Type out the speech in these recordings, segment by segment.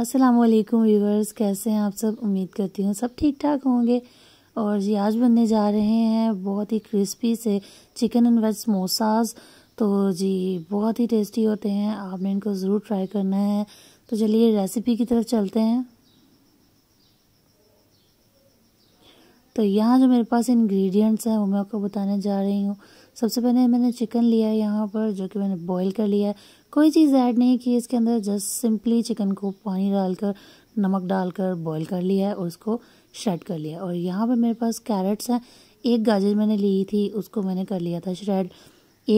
अस्सलाम वालेकुम व्यूवर्स कैसे हैं आप सब उम्मीद करती हूँ सब ठीक ठाक होंगे और जी आज बनने जा रहे हैं बहुत ही क्रिस्पी से चिकन एंड वेज समोसाज तो जी बहुत ही टेस्टी होते हैं आपने इनको ज़रूर ट्राई करना है तो चलिए रेसिपी की तरफ चलते हैं तो यहाँ जो मेरे पास इंग्रेडिएंट्स हैं वो मैं आपको बताने जा रही हूँ सबसे पहले मैंने चिकन लिया है यहाँ पर जो कि मैंने बॉईल कर लिया है कोई चीज़ ऐड नहीं की इसके अंदर जस्ट सिंपली चिकन को पानी डालकर नमक डालकर बॉईल कर लिया है और उसको श्रेड कर लिया और यहाँ पर मेरे पास कैरेट्स हैं एक गाजर मैंने ली थी उसको मैंने कर लिया था श्रेड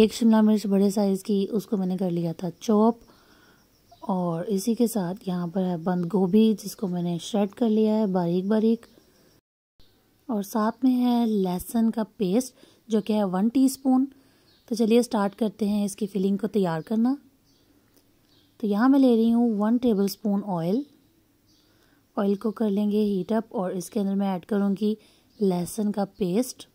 एक शिमला मिर्च बड़े साइज़ की उसको मैंने कर लिया था चॉप और इसी के साथ यहाँ पर है बंद गोभी जिसको मैंने श्रेड कर लिया है बारीक बारीक और साथ में है लहसुन का पेस्ट जो कि है वन टीस्पून तो चलिए स्टार्ट करते हैं इसकी फिलिंग को तैयार करना तो यहाँ मैं ले रही हूँ one tablespoon oil oil को कर लेंगे हीट अप और इसके अंदर मैं ऐड करूँगी लहसुन का पेस्ट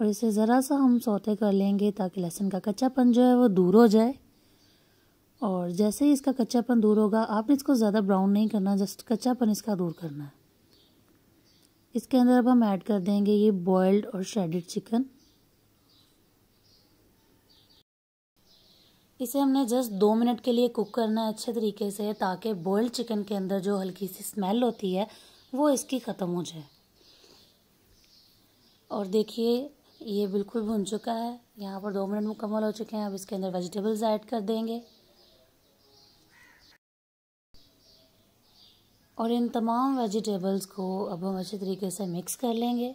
और इसे ज़रा सा हम सौते कर लेंगे ताकि लहसुन का कच्चापन जो है वो दूर हो जाए और जैसे ही इसका कच्चापन दूर होगा आपने इसको ज़्यादा ब्राउन नहीं करना जस्ट कच्चापन इसका दूर करना है इसके अंदर अब हम ऐड कर देंगे ये बॉयल्ड और श्रेडेड चिकन इसे हमने जस्ट दो मिनट के लिए कुक करना है अच्छे तरीके से ताकि बॉयल्ड चिकन के अंदर जो हल्की सी स्मेल होती है वो इसकी ख़त्म हो जाए और देखिए ये बिल्कुल भुन चुका है यहाँ पर दो मिनट मुकम्मल हो चुके हैं अब इसके अंदर वेजिटेबल्स ऐड कर देंगे और इन तमाम वेजिटेबल्स को अब हम अच्छे तरीके से मिक्स कर लेंगे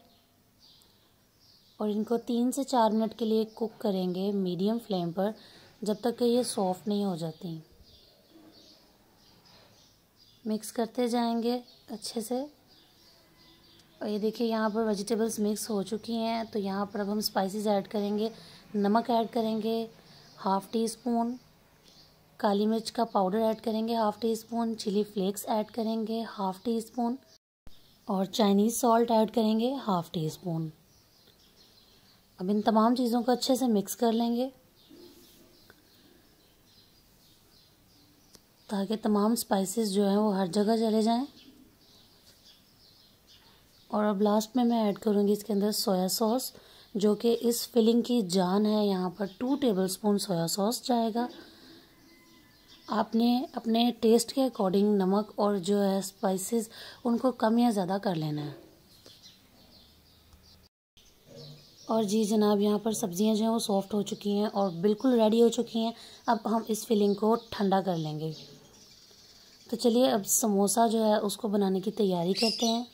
और इनको तीन से चार मिनट के लिए कुक करेंगे मीडियम फ्लेम पर जब तक कि ये सॉफ्ट नहीं हो जाती मिक्स करते जाएंगे अच्छे से और ये देखिए यहाँ पर वेजिटेबल्स मिक्स हो चुकी हैं तो यहाँ पर अब हम स्पाइसेस ऐड करेंगे नमक ऐड करेंगे हाफ़ टी स्पून काली मिर्च का पाउडर ऐड करेंगे half teaspoon chilli flakes add करेंगे हाफ़ टी स्पून और चाइनीज़ सॉल्ट ऐड करेंगे हाफ़ टी स्पून अब इन तमाम चीज़ों को अच्छे से मिक्स कर लेंगे ताकि तमाम स्पाइसेस जो हैं वो हर जगह चले जाएं और अब लास्ट में मैं ऐड करूँगी इसके अंदर सोया सॉस जो कि इस फिलिंग की जान है यहाँ पर टू टेबलस्पून सोया सॉस जाएगा आपने अपने टेस्ट के अकॉर्डिंग नमक और जो है स्पाइसेस उनको कम या ज़्यादा कर लेना है और जी जनाब यहाँ पर सब्ज़ियाँ जो हैं वो सॉफ़्ट हो चुकी हैं और बिल्कुल रेडी हो चुकी हैं अब हम इस फिलिंग को ठंडा कर लेंगे तो चलिए अब समोसा जो है उसको बनाने की तैयारी करते हैं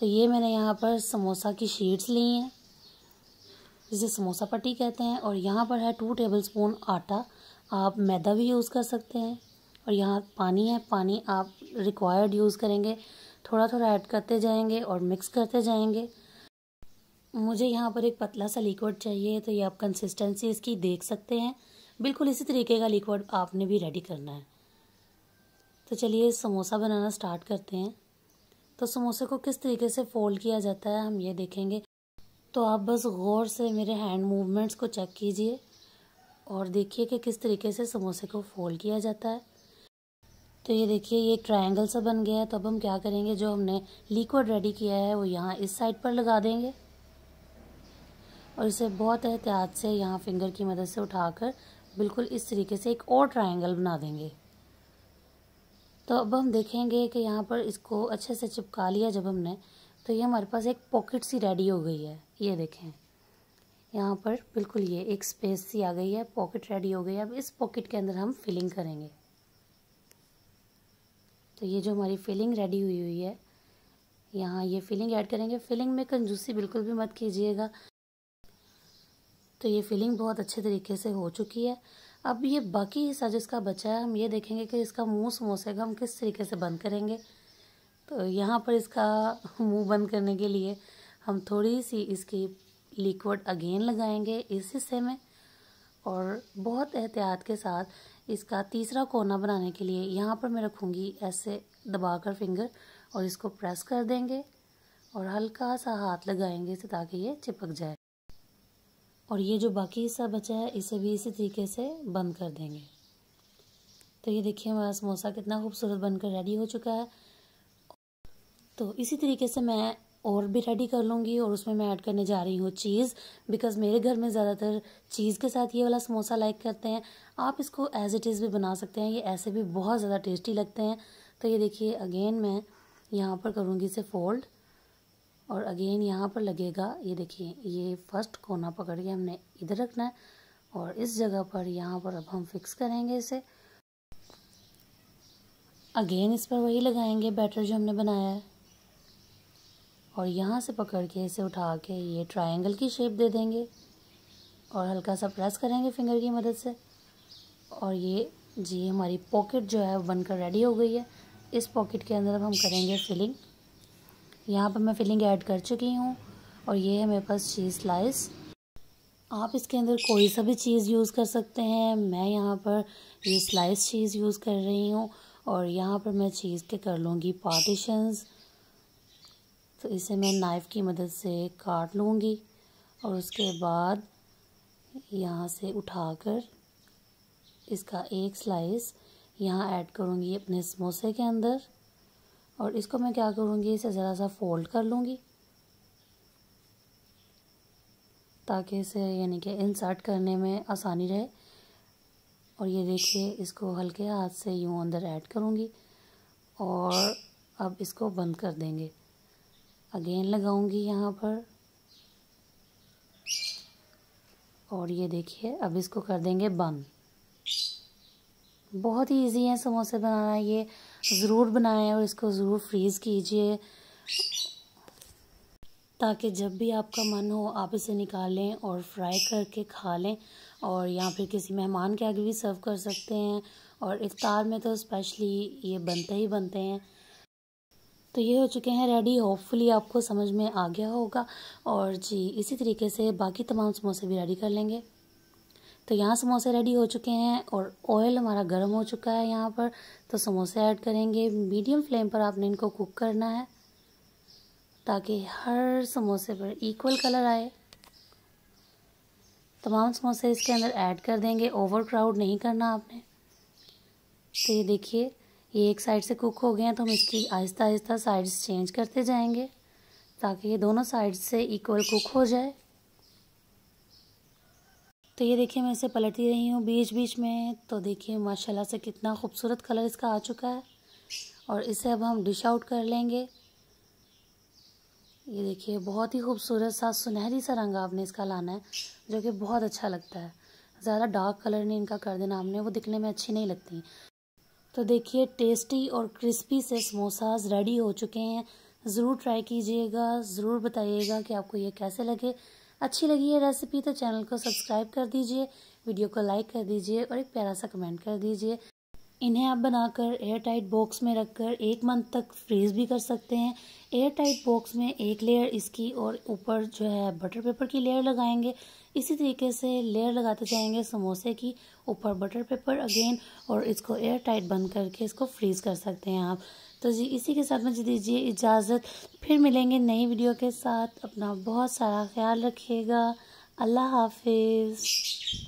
तो ये मैंने यहाँ पर समोसा की शीट्स ली हैं जिसे समोसा पट्टी कहते हैं और यहाँ पर है टू टेबल स्पून आटा आप मैदा भी यूज़ कर सकते हैं और यहाँ पानी है पानी आप रिक्वायर्ड यूज़ करेंगे थोड़ा थोड़ा ऐड करते जाएंगे और मिक्स करते जाएंगे मुझे यहाँ पर एक पतला सा लिक्विड चाहिए तो ये आप कंसिस्टेंसी इसकी देख सकते हैं बिल्कुल इसी तरीके का लिक्विड आपने भी रेडी करना है तो चलिए समोसा बनाना स्टार्ट करते हैं तो समोसे को किस तरीके से फोल्ड किया जाता है हम ये देखेंगे तो आप बस गौर से मेरे हैंड मूवमेंट्स को चेक कीजिए और देखिए कि किस तरीके से समोसे को फोल्ड किया जाता है तो ये देखिए ये ट्रायंगल सा बन गया है तो अब हम क्या करेंगे जो हमने लिक्विड रेडी किया है वो यहाँ इस साइड पर लगा देंगे और इसे बहुत एहतियात से यहाँ फिंगर की मदद से उठाकर बिल्कुल इस तरीके से एक और ट्रायंगल बना देंगे तो अब हम देखेंगे कि यहाँ पर इसको अच्छे से चिपका लिया जब हमने तो ये हमारे पास एक पॉकेट सी रेडी हो गई है ये देखें यहाँ पर बिल्कुल ये एक स्पेस सी आ गई है पॉकेट रेडी हो गई है अब इस पॉकेट के अंदर हम फिलिंग करेंगे तो ये जो हमारी फिलिंग रेडी हुई हुई है यहाँ ये फिलिंग ऐड करेंगे फिलिंग में कंजूसी बिल्कुल भी मत कीजिएगा तो ये फिलिंग बहुत अच्छे तरीके से हो चुकी है अब ये बाकी हिस्सा जिसका बचा है हम ये देखेंगे कि इसका मुंह समोसे का हम किस तरीके से बंद करेंगे तो यहाँ पर इसका मुंह बंद करने के लिए हम थोड़ी सी इसकी लिक्विड अगेन लगाएंगे इस हिस्से में और बहुत एहतियात के साथ इसका तीसरा कोना बनाने के लिए यहाँ पर मैं रखूँगी ऐसे दबाकर फिंगर और इसको प्रेस कर देंगे और हल्का सा हाथ लगाएंगे इसे ताकि ये चिपक जाए और ये जो बाकी हिस्सा बचा है इसे भी इसी तरीके से बंद कर देंगे तो ये देखिए हमारा समोसा कितना खूबसूरत बनकर रेडी हो चुका है तो इसी तरीके से मैं और भी रेडी कर लूँगी और उसमें मैं ऐड करने जा रही हूँ चीज़ बिकॉज़ मेरे घर में ज़्यादातर चीज़ के साथ ये वाला समोसा लाइक करते हैं आप इसको एज इट इज़ भी बना सकते हैं ये ऐसे भी बहुत ज़्यादा टेस्टी लगते हैं तो ये देखिए अगेन मैं यहाँ पर करूँगी इसे फोल्ड और अगेन यहाँ पर लगेगा ये देखिए ये फर्स्ट कोना पकड़ के हमने इधर रखना है और इस जगह पर यहाँ पर अब हम फिक्स करेंगे इसे अगेन इस पर वही लगाएंगे बैटर जो हमने बनाया है और यहाँ से पकड़ के इसे उठा के ये ट्रायंगल की शेप दे देंगे और हल्का सा प्रेस करेंगे फिंगर की मदद से और ये जी हमारी पॉकेट जो है बनकर रेडी हो गई है इस पॉकेट के अंदर हम करेंगे फिलिंग यहाँ पर मैं फिलिंग ऐड कर चुकी हूँ और ये है मेरे पास चीज़ स्लाइस आप इसके अंदर कोई सा भी चीज़ यूज़ कर सकते हैं मैं यहाँ पर ये स्लाइस चीज़ यूज़ कर रही हूँ और यहाँ पर मैं चीज़ के कर लूँगी पार्टीशंस तो इसे मैं नाइफ़ की मदद से काट लूँगी और उसके बाद यहाँ से उठाकर इसका एक स्लाइस यहाँ ऐड करूँगी अपने समोसे के अंदर और इसको मैं क्या करूँगी इसे ज़रा सा फोल्ड कर लूँगी ताकि इसे यानी कि इंसर्ट करने में आसानी रहे और ये देखिए इसको हल्के हाथ से यूँ अंदर ऐड करूँगी और अब इसको बंद कर देंगे अगेन लगाऊंगी यहाँ पर और ये देखिए अब इसको कर देंगे बंद बहुत ही इजी है समोसे बनाना ये ज़रूर बनाएं और इसको ज़रूर फ्रीज़ कीजिए ताकि जब भी आपका मन हो आप इसे निकालें और फ्राई करके खा लें और या फिर किसी मेहमान के आगे भी सर्व कर सकते हैं और इफ़ार में तो स्पेशली ये बनते ही बनते हैं तो ये हो चुके हैं रेडी होपफुली आपको समझ में आ गया होगा और जी इसी तरीके से बाकी तमाम समोसे भी रेडी कर लेंगे तो यहाँ समोसे रेडी हो चुके हैं और ऑयल हमारा गर्म हो चुका है यहाँ पर तो समोसे ऐड करेंगे मीडियम फ्लेम पर आपने इनको कुक करना है ताकि हर समोसे पर इक्वल कलर आए तमाम समोसे इसके अंदर ऐड कर देंगे ओवर क्राउड नहीं करना आपने तो ये देखिए ये एक साइड से कुक हो गए हैं तो हम इसकी आहिस्ता आहिस्ता साइड्स चेंज करते जाएंगे ताकि ये दोनों साइड से इक्वल कुक हो जाए तो ये देखिए मैं इसे पलटती रही हूँ बीच बीच में तो देखिए माशाल्लाह से कितना खूबसूरत कलर इसका आ चुका है और इसे अब हम डिश आउट कर लेंगे ये देखिए बहुत ही खूबसूरत सा सुनहरी सा रंग आपने इसका लाना है जो कि बहुत अच्छा लगता है ज़्यादा डार्क कलर नहीं इनका कर देना हमने वो दिखने में अच्छी नहीं लगती तो देखिए टेस्टी और क्रिस्पी से समोसाज रेडी हो चुके हैं ज़रूर ट्राई कीजिएगा ज़रूर बताइएगा कि आपको ये कैसे लगे अच्छी लगी है रेसिपी तो चैनल को सब्सक्राइब कर दीजिए वीडियो को लाइक कर दीजिए और एक प्यारा सा कमेंट कर दीजिए इन्हें आप बनाकर एयर टाइट बॉक्स में रखकर एक मंथ तक फ्रीज भी कर सकते हैं एयर टाइट बॉक्स में एक लेयर इसकी और ऊपर जो है बटर पेपर की लेयर लगाएंगे इसी तरीके से लेयर लगाते जाएंगे समोसे की ऊपर बटर पेपर अगेन और इसको एयर टाइट बंद करके इसको फ्रीज़ कर सकते हैं आप तो जी इसी के साथ मुझे दीजिए इजाज़त फिर मिलेंगे नई वीडियो के साथ अपना बहुत सारा ख्याल रखिएगा अल्लाह हाफिज़